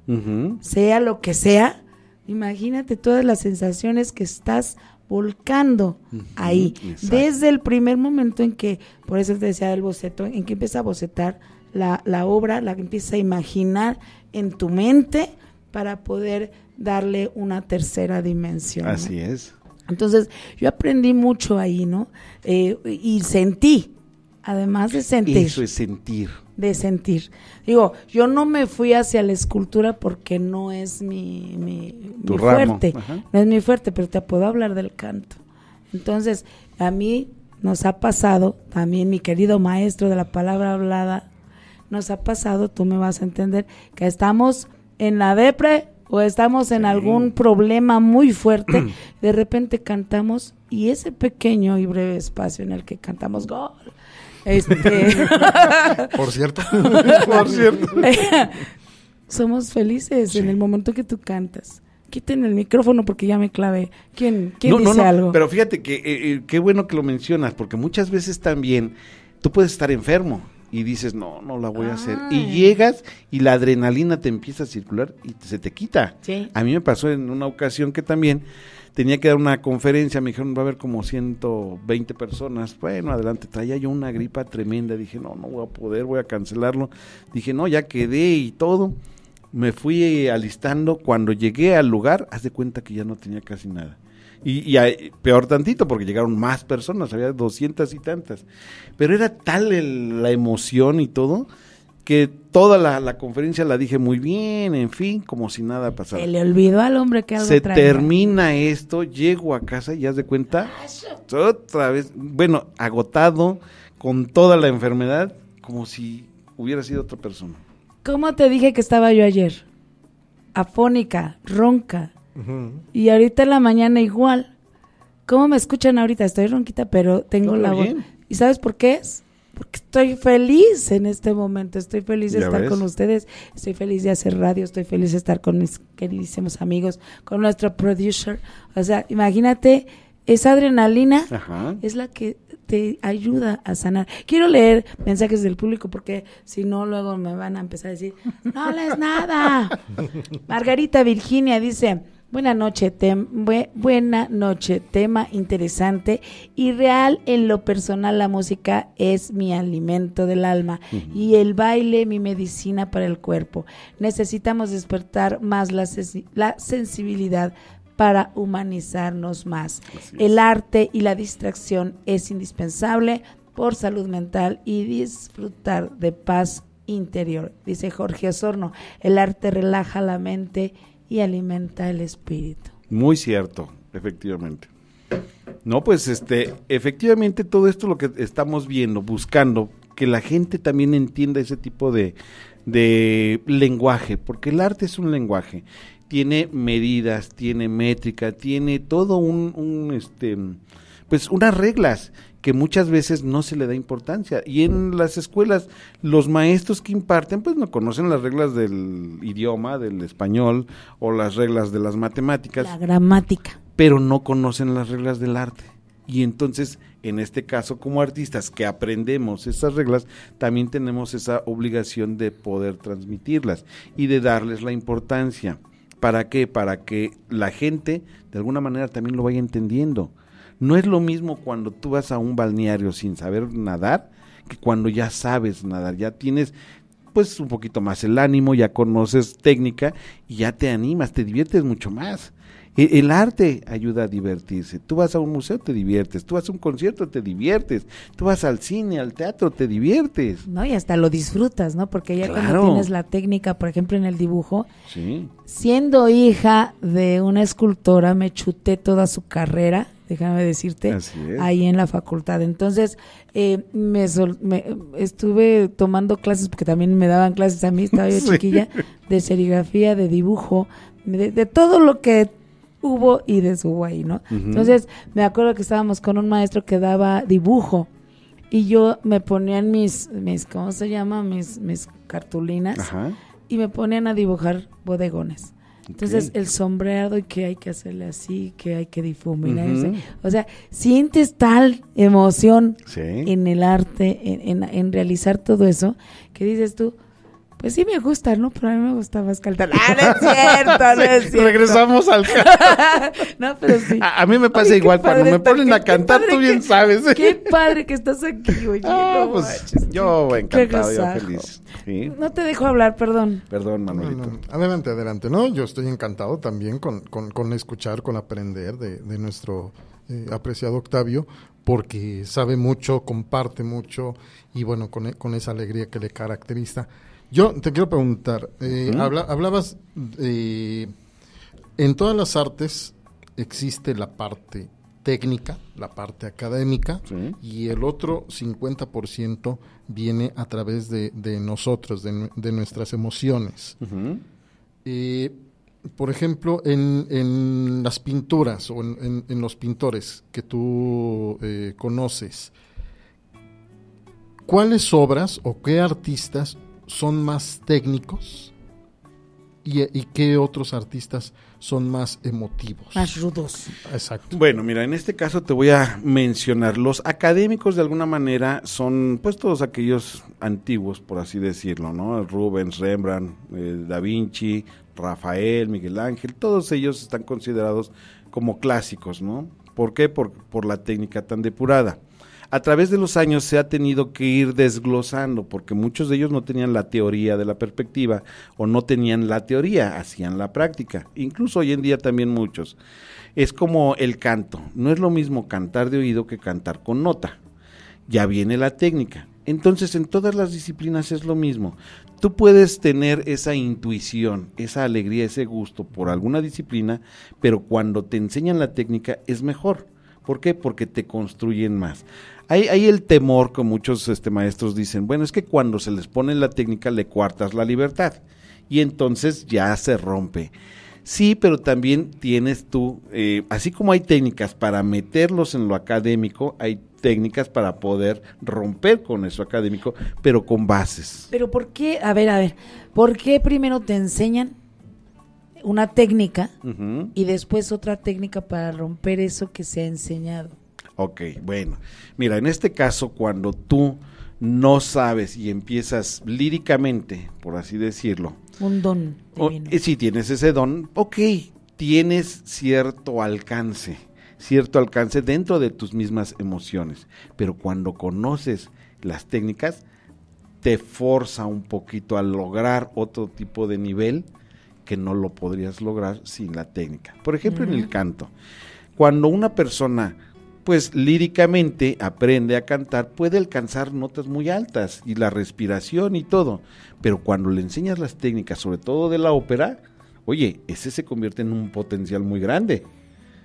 Sea lo que sea, imagínate todas las sensaciones que estás volcando ahí. Desde el primer momento en que, por eso te decía el boceto, en que empieza a bocetar la, obra, la que empieza a imaginar en tu mente para poder darle una tercera dimensión. Así es. Entonces, yo aprendí mucho ahí, ¿no? Eh, y sentí, además de sentir. Eso es sentir. De sentir. Digo, yo no me fui hacia la escultura porque no es mi, mi, fuerte. No es mi fuerte, pero te puedo hablar del canto. Entonces, a mí nos ha pasado, también mi querido maestro de la palabra hablada, nos ha pasado, tú me vas a entender, que estamos en la depre o estamos en algún problema muy fuerte, mm. de repente cantamos y ese pequeño y breve espacio en el que cantamos gol. Este por cierto, por cierto. Somos felices en el momento que tú cantas quiten el micrófono porque ya me clavé. ¿Quién, quién dice algo? Pero fíjate que eh, eh, qué bueno que lo mencionas, porque muchas veces también tú puedes estar enfermo y dices, no, no la voy a hacer. Y llegas y la adrenalina te empieza a circular y se te quita. A mí me pasó en una ocasión que también tenía que dar una conferencia, me dijeron, va a haber como 120 personas. Bueno, adelante, traía yo una gripa tremenda, dije, no, no voy a poder, voy a cancelarlo. Dije, no, ya quedé y todo. Me fui alistando, cuando llegué al lugar, haz de cuenta que ya no tenía casi nada. Y, peor tantito, porque llegaron más personas, había doscientas y tantas. Pero era tal la emoción y todo, que toda la, conferencia la dije muy bien, en fin, como si nada pasara. Se le olvidó al hombre que Se termina esto, llego a casa y haz de cuenta, otra vez, bueno, agotado, con toda la enfermedad, como si hubiera sido otra persona. ¿Cómo te dije que estaba yo ayer? Afónica, ronca, y ahorita en la mañana igual. ¿Cómo me escuchan ahorita? Estoy ronquita, pero tengo la voz. ¿Y sabes por qué es? Porque estoy feliz en este momento, estoy feliz de estar con ustedes, estoy feliz de hacer radio, estoy feliz de estar con mis queridísimos amigos, con nuestro producer. O sea, imagínate, esa adrenalina es la que te ayuda a sanar. Quiero leer mensajes del público porque si no, luego me van a empezar a decir, no lees nada. Margarita Virginia dice, Buenas noche, tema interesante y real en lo personal la música es mi alimento del alma y el baile mi medicina para el cuerpo. Necesitamos despertar más la, sensibilidad para humanizarnos más. El arte y la distracción es indispensable por salud mental y disfrutar de paz interior. Dice Jorge Osorno, el arte relaja la mente y alimenta el espíritu. Muy cierto, efectivamente. No, pues este, efectivamente todo esto lo que estamos viendo, buscando, que la gente también entienda ese tipo de, lenguaje, porque el arte es un lenguaje, tiene medidas, tiene métrica, tiene todo un, este, pues unas reglas que muchas veces no se le da importancia. Y en las escuelas, los maestros que imparten, pues no conocen las reglas del idioma, del español, o las reglas de las matemáticas. La gramática. Pero no conocen las reglas del arte. Y entonces, en este caso, como artistas que aprendemos esas reglas, también tenemos esa obligación de poder transmitirlas y de darles la importancia. ¿Para qué? Para que la gente de alguna manera también lo vaya entendiendo no es lo mismo cuando tú vas a un balneario sin saber nadar que cuando ya sabes nadar, ya tienes pues un poquito más el ánimo, ya conoces técnica y ya te animas, te diviertes mucho más. E, el, arte ayuda a divertirse. Tú vas a un museo, te diviertes. Tú vas a un concierto, te diviertes. Tú vas al cine, al teatro, te diviertes. No, y hasta lo disfrutas, ¿no? Porque ya cuando tienes la técnica, por ejemplo, en el dibujo. Sí. Siendo hija de una escultora, me chuté toda su carrera déjame decirte, ahí en la facultad. Entonces, eh, me, estuve tomando clases, porque también me daban clases a mí, estaba yo chiquilla, de serigrafía, de dibujo, de, todo lo que hubo y su ahí, ¿no? Entonces, me acuerdo que estábamos con un maestro que daba dibujo y yo me ponían mis, mis ¿cómo se llama? Mis, mis cartulinas y me ponían a dibujar bodegones. Entonces, el sombreado y que hay que hacerle así, que hay que difuminar. O sea, sientes tal emoción en el arte, en, en, en realizar todo eso, que dices tú, pues sí me gusta, ¿no? Pero a mí me gusta más cantar. ¡Ah, no es cierto! No Regresamos al no, pero sí. A, mí me pasa igual. Cuando me ponen a cantar, tú bien sabes. Qué padre que estás aquí, oye. Ah, pues, yo encantado, yo feliz. No te dejo hablar, perdón. Perdón, Manuelito. Adelante, adelante. No, yo estoy encantado también con, con, con escuchar, con aprender de, de nuestro eh, apreciado Octavio, porque sabe mucho, comparte mucho y bueno, con, con esa alegría que le caracteriza. Yo te quiero preguntar, eh, hablabas, eh, en todas las artes existe la parte técnica, la parte académica, y el otro 50% viene a través de, nosotros, de, nuestras emociones. Eh, por ejemplo, en, las pinturas o en, los pintores que tú conoces, ¿cuáles obras o qué artistas son más técnicos y, que qué otros artistas son más emotivos. Más rudos. Exacto. Bueno, mira, en este caso te voy a mencionar, los académicos de alguna manera son pues todos aquellos antiguos, por así decirlo, ¿no? Rubens, Rembrandt, eh, Da Vinci, Rafael, Miguel Ángel, todos ellos están considerados como clásicos, ¿no? ¿Por qué? Por, por la técnica tan depurada a través de los años se ha tenido que ir desglosando, porque muchos de ellos no tenían la teoría de la perspectiva o no tenían la teoría, hacían la práctica. Incluso hoy en día también muchos. Es como el canto, no es lo mismo cantar de oído que cantar con nota. Ya viene la técnica. Entonces en todas las disciplinas es lo mismo. Tú puedes tener esa intuición, esa alegría, ese gusto por alguna disciplina, pero cuando te enseñan la técnica es mejor. ¿Por qué? Porque te construyen más. Hay, el temor que muchos este, maestros dicen, bueno, es que cuando se les pone la técnica le cuartas la libertad y entonces ya se rompe. Sí, pero también tienes tú, eh, así como hay técnicas para meterlos en lo académico, hay técnicas para poder romper con eso académico, pero con bases. Pero ¿por qué? A ver, a ver, ¿por qué primero te enseñan una técnica y después otra técnica para romper eso que se ha enseñado? Ok, bueno. Mira, en este caso, cuando tú no sabes y empiezas líricamente, por así decirlo. Un don. O, si tienes ese don, ok, tienes cierto alcance, cierto alcance dentro de tus mismas emociones, pero cuando conoces las técnicas, te forza un poquito a lograr otro tipo de nivel que no lo podrías lograr sin la técnica. Por ejemplo, en el canto, cuando una persona pues líricamente aprende a cantar, puede alcanzar notas muy altas y la respiración y todo. Pero cuando le enseñas las técnicas, sobre todo de la ópera, oye, ese se convierte en un potencial muy grande.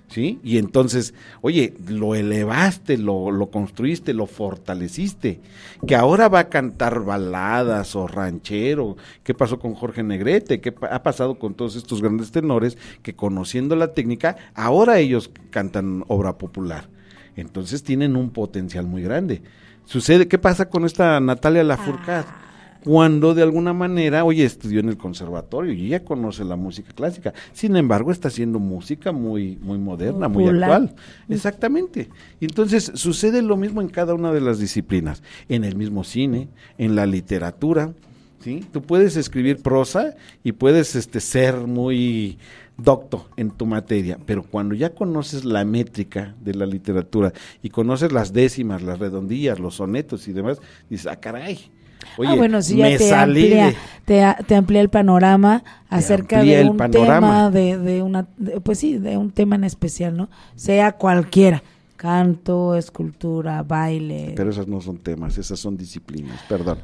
¿Sí? Y entonces, oye, lo elevaste, lo, construiste, lo fortaleciste, que ahora va a cantar baladas o ranchero, ¿qué pasó con Jorge Negrete? ¿Qué ha pasado con todos estos grandes tenores que conociendo la técnica, ahora ellos cantan obra popular? Entonces tienen un potencial muy grande. Sucede, ¿qué pasa con esta Natalia Lafourcade? Ah. Cuando de alguna manera, oye, estudió en el conservatorio y ella conoce la música clásica. Sin embargo, está haciendo música muy, muy moderna, muy actual. Exactamente. Entonces, sucede lo mismo en cada una de las disciplinas. En el mismo cine, en la literatura, ¿sí? Tú puedes escribir prosa y puedes este, ser muy docto en tu materia, pero cuando ya conoces la métrica de la literatura y conoces las décimas, las redondillas, los sonetos y demás, dices, ah, caray. Ah, oye, bueno, me te, amplía, te, amplía el panorama acerca de un tema, de, de una, pues sí, de un tema en especial, ¿no? Sea cualquiera canto, escultura, baile. Pero esas no son temas, esas son disciplinas, perdón.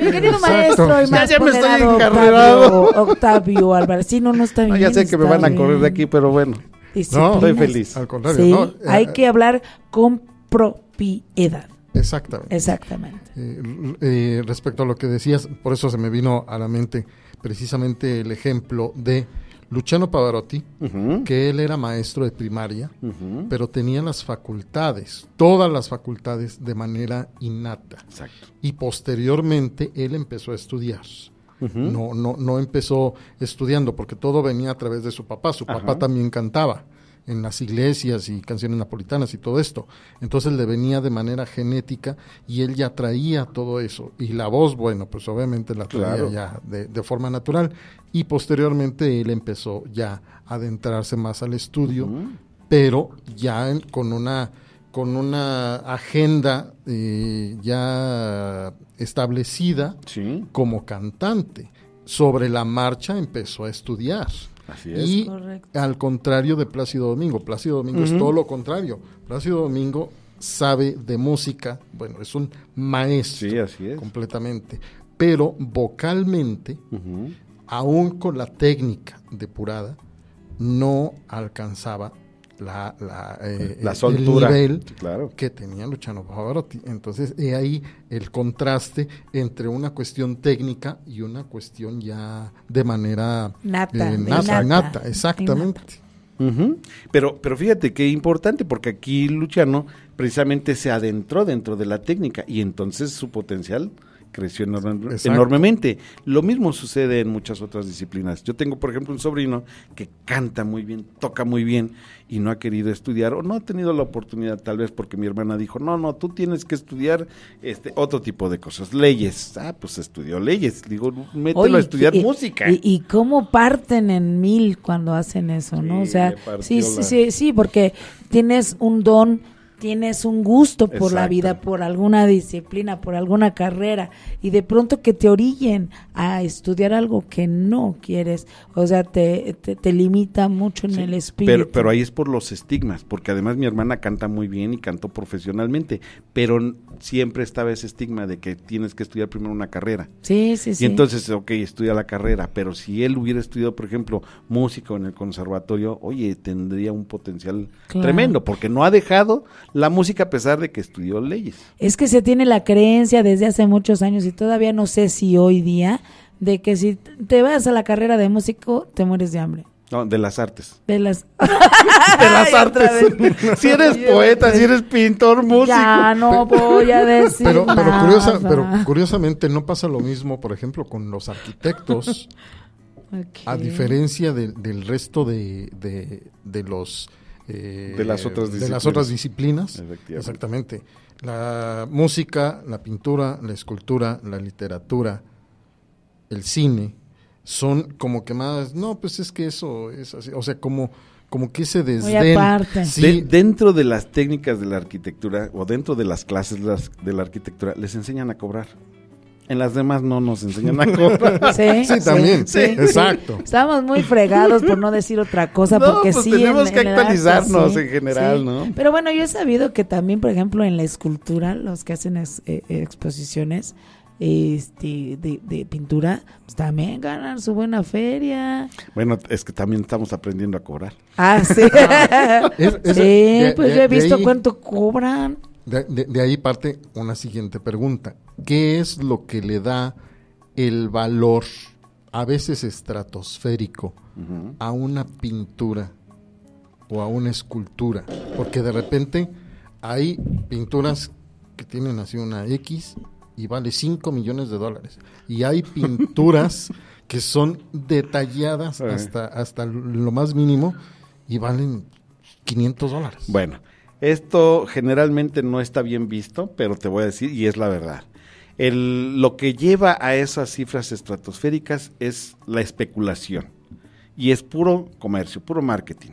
Mi querido maestro, y ya, ya me estoy encarregado. Octavio, Álvarez, sí, no, no está ah, bien. ya sé que me van a correr de aquí, pero bueno. No, estoy feliz. Al contrario, no, hay eh, que hablar con propiedad. Exactamente. Exactamente. Eh, eh, respecto a lo que decías, por eso se me vino a la mente precisamente el ejemplo de Luciano Pavarotti, que él era maestro de primaria, pero tenía las facultades, todas las facultades de manera innata. Exacto. Y posteriormente él empezó a estudiar. no, no, no empezó estudiando porque todo venía a través de su papá. Su papá también cantaba en las iglesias y canciones napolitanas y todo esto. Entonces le venía de manera genética y él ya traía todo eso. Y la voz, bueno, pues obviamente la traía ya de, de, forma natural. Y posteriormente él empezó ya a adentrarse más al estudio, pero ya con una con una agenda eh, ya establecida como cantante. Sobre la marcha empezó a estudiar. Así es. Y al contrario de Plácido Domingo, Plácido Domingo es todo lo contrario. Plácido Domingo sabe de música, bueno, es un maestro completamente, pero vocalmente, aún con la técnica depurada, no alcanzaba la, la, eh, soltura. que tenía Luciano Pavarotti. Entonces, he ahí el contraste entre una cuestión técnica y una cuestión ya de manera nata, eh, nata, exactamente. pero, pero fíjate qué importante, porque aquí Luciano precisamente se adentró dentro de la técnica y entonces su potencial creció enormemente. Lo mismo sucede en muchas otras disciplinas. Yo tengo, por ejemplo, un sobrino que canta muy bien, toca muy bien y no ha querido estudiar o no ha tenido la oportunidad, tal vez porque mi hermana dijo, no, no, tú tienes que estudiar este otro tipo de cosas, leyes. Ah, pues estudió leyes. Digo, mételo a estudiar música. Y, cómo parten en mil cuando hacen eso, ¿no? O sea, sí, sí, sí, porque tienes un don tienes un gusto por la vida, por alguna disciplina, por alguna carrera, y de pronto que te orillen a estudiar algo que no quieres, o sea, te, te, limita mucho en el espíritu. Pero, pero ahí es por los estigmas, porque además mi hermana canta muy bien y cantó profesionalmente, pero siempre estaba ese estigma de que tienes que estudiar primero una carrera. Sí, sí, sí. Y entonces, ok, estudia la carrera, pero si él hubiera estudiado, por ejemplo, músico en el conservatorio, oye, tendría un potencial tremendo, porque no ha dejado la música a pesar de que estudió leyes. Es que se tiene la creencia desde hace muchos años y todavía no sé si hoy día de que si te vas a la carrera de músico te mueres de hambre. No, de las artes. De las, de las artes. si eres poeta, si eres pintor, músico. Ya no voy a decir. Pero, pero, curiosamente no pasa lo mismo, por ejemplo, con los arquitectos. A diferencia del resto de los eh, de las otras disciplinas. las otras disciplinas. Exactamente. La música, la pintura, la escultura, la literatura, el cine, son como que más, no, pues es que eso es así, o sea, como como que se desden dentro de las técnicas de la arquitectura o dentro de las clases de la, de la arquitectura les enseñan a cobrar. En las demás no nos enseñan a cobrar. Sí, también. Sí, exacto. Estamos muy fregados por no decir otra cosa, porque pues sí. Tenemos que pues actualizarnos en general, ¿no? Pero bueno, yo he sabido que también, por ejemplo, en la escultura, los que hacen eh, eh, exposiciones este de, pintura, pues también ganan su buena feria. Bueno, es que también estamos aprendiendo a cobrar. Ah, sí. sí, pues yo he visto cuánto cobran. De, ahí parte una siguiente pregunta. ¿Qué es lo que le da el valor, a veces estratosférico, a una pintura o a una escultura? Porque de repente hay pinturas que tienen así una X y vale 5 millones de dólares. Y hay pinturas que son detalladas hasta, hasta lo más mínimo y valen 500 dólares. Bueno, esto generalmente no está bien visto, pero te voy a decir, y es la verdad. lo que lleva a esas cifras estratosféricas es la especulación. Y es puro comercio, puro marketing.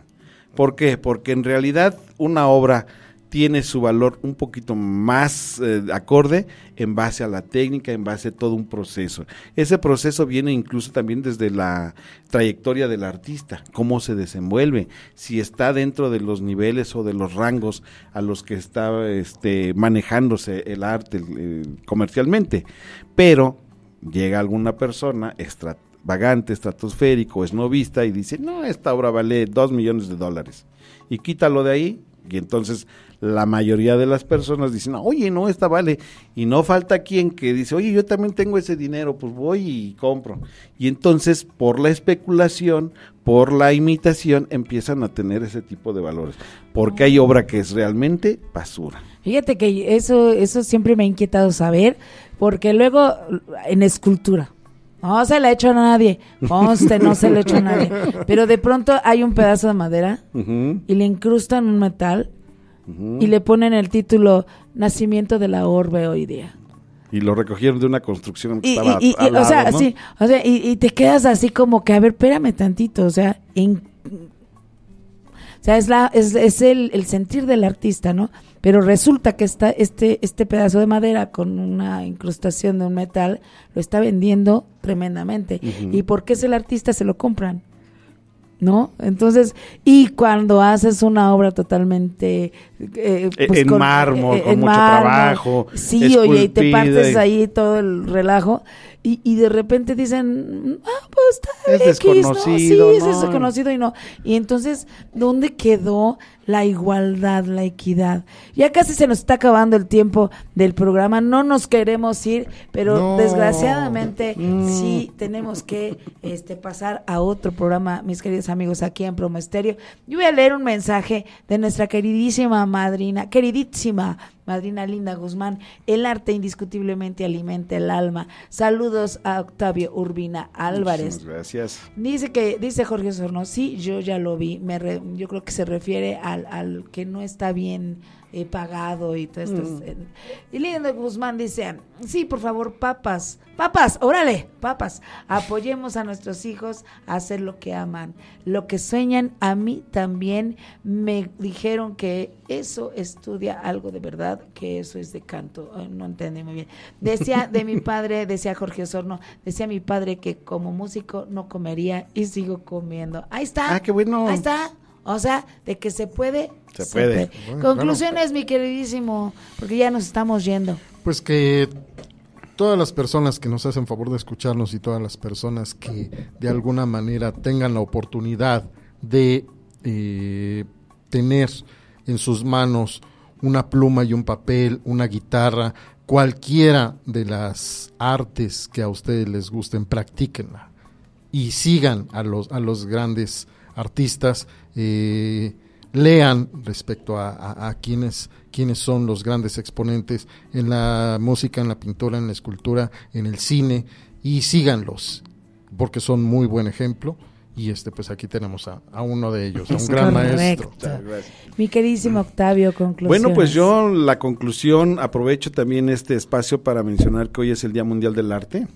¿Por qué? Porque en realidad una obra tiene su valor un poquito más eh, acorde en base a la técnica, en base a todo un proceso. Ese proceso viene incluso también desde la trayectoria del artista, cómo se desenvuelve, si está dentro de los niveles o de los rangos a los que está este, manejándose el arte comercialmente. Pero llega alguna persona extravagante, estratosférico, es novista, y dice, no, esta obra vale dos millones de dólares. Y quítalo de ahí y entonces la mayoría de las personas dicen, oye, no, esta vale. Y no falta quien que dice, oye, yo también tengo ese dinero, pues voy y compro. Y entonces, por la especulación, por la imitación, empiezan a tener ese tipo de valores. Porque hay obra que es realmente basura. Fíjate que eso, eso siempre me ha inquietado saber, porque luego en escultura. No se la ha hecho a nadie. no se le ha hecho a nadie. Pero de pronto hay un pedazo de madera y le incrustan un metal y le ponen el título Nacimiento de la Orbe hoy día. Y lo recogieron de una construcción que y, estaba o sea, sí, o sea, y, te quedas así como que, a ver, espérame tantito, o sea, en, sea, es, la, es, es el, sentir del artista, ¿no? Pero resulta que está este, este pedazo de madera con una incrustación de un metal lo está vendiendo tremendamente. ¿Y por qué es el artista? Se lo compran. ¿no? Entonces, y cuando haces una obra totalmente... Eh, pues, en mármol, eh, con mucho trabajo. Sí, oye, y te partes ahí todo el relajo. Y, y de repente dicen, ah, pues está X, ¿no? Sí, es desconocido y no. Y entonces, ¿dónde quedó la igualdad, la equidad? Ya casi se nos está acabando el tiempo del programa, no nos queremos ir, pero desgraciadamente mm. sí tenemos que este, pasar a otro programa, mis queridos amigos, aquí en Promesterio. Yo voy a leer un mensaje de nuestra queridísima madrina, queridísima Madrina Linda Guzmán, el arte indiscutiblemente alimenta el alma. Saludos a Octavio Urbina Álvarez. gracias. Dice que, dice Jorge Sorno, sí, yo ya lo vi. Me yo creo que se refiere al, al que no está bien he pagado y todo esto. Mm. Eh, y Guzmán dice, sí, por favor, papas, papas, órale, papas, apoyemos a nuestros hijos a hacer lo que aman, lo que sueñan. A mí también me dijeron que eso estudia algo de verdad, que eso es de canto, no entendí muy bien. Decía de mi padre, decía Jorge Osorno, decía mi padre que como músico no comería y sigo comiendo. Ahí está. Ah, qué bueno. Ahí está. O sea, de que se puede. Se, puede. Conclusiones, mi queridísimo, porque ya nos estamos yendo. Pues que todas las personas que nos hacen favor de escucharnos y todas las personas que de alguna manera tengan la oportunidad de eh, tener en sus manos una pluma y un papel, una guitarra, cualquiera de las artes que a ustedes les gusten, practíquenla y sigan a los, a los grandes artistas eh, lean respecto a, quienes son los grandes exponentes en la música, en la pintura, en la escultura, en el cine y síganlos porque son muy buen ejemplo y este pues aquí tenemos a, uno de ellos, a un gran maestro. Mi queridísimo mm. Octavio, conclusión. Bueno, pues yo la conclusión aprovecho también este espacio para mencionar que hoy es el Día Mundial del Arte.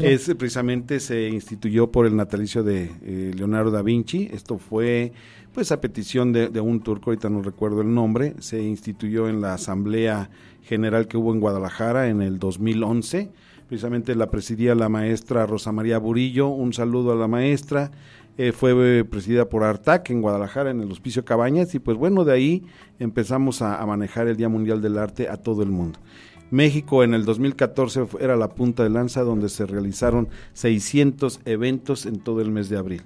Es, eh, precisamente se instituyó por el natalicio de eh, Leonardo da Vinci. Esto fue pues a petición de, un turco, ahorita no recuerdo el nombre, se instituyó en la Asamblea General que hubo en Guadalajara en el 2011. Precisamente la presidía la maestra Rosa María Burillo. Un saludo a la maestra. Eh, fue presidida por Artac en Guadalajara, en el Hospicio Cabañas. Y pues bueno, de ahí empezamos a manejar el Día Mundial del Arte a todo el mundo. México en el 2014 era la punta de lanza donde se realizaron 600 eventos en todo el mes de abril.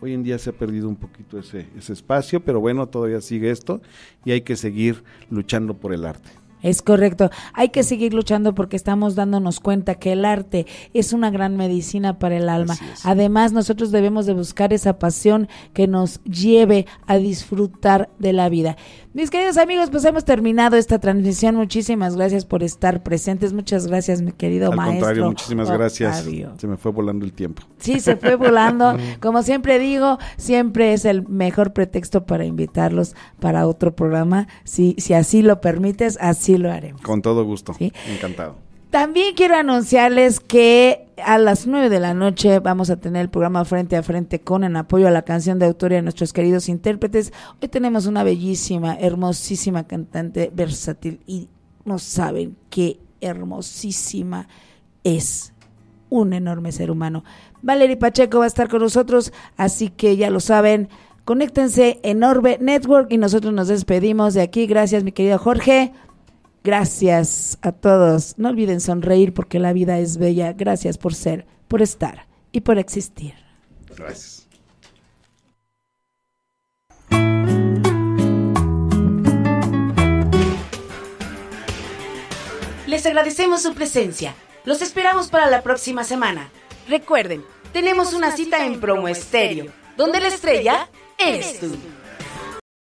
Hoy en día se ha perdido un poquito ese, ese espacio, pero bueno, todavía sigue esto y hay que seguir luchando por el arte. Es correcto. Hay que seguir luchando porque estamos dándonos cuenta que el arte es una gran medicina para el alma. Además, nosotros debemos de buscar esa pasión que nos lleve a disfrutar de la vida. Mis queridos amigos, pues hemos terminado esta transmisión. Muchísimas gracias por estar presentes. Muchas gracias, mi querido Al Contrario, muchísimas gracias. Se me fue volando el tiempo. Sí, se fue volando. Mm. Como siempre digo, siempre es el mejor pretexto para invitarlos para otro programa. Si, si así lo permites, así lo haremos. Con todo gusto. Encantado. También quiero anunciarles que a las 9 de la noche vamos a tener el programa Frente a Frente con en apoyo a la canción de autoría de nuestros queridos intérpretes. Hoy tenemos una bellísima, hermosísima cantante versátil y no saben qué hermosísima es. Un enorme ser humano. Valerie Pacheco va a estar con nosotros, así que ya lo saben, conéctense en Orbe Network y nosotros nos despedimos de aquí. Gracias, mi querido Jorge. Gracias a todos. No olviden sonreír porque la vida es bella. Gracias por ser, por estar y por existir. Gracias. Les agradecemos su presencia. Los esperamos para la próxima semana. Recuerden, tenemos una cita en Promo Estéreo, donde la estrella es tú.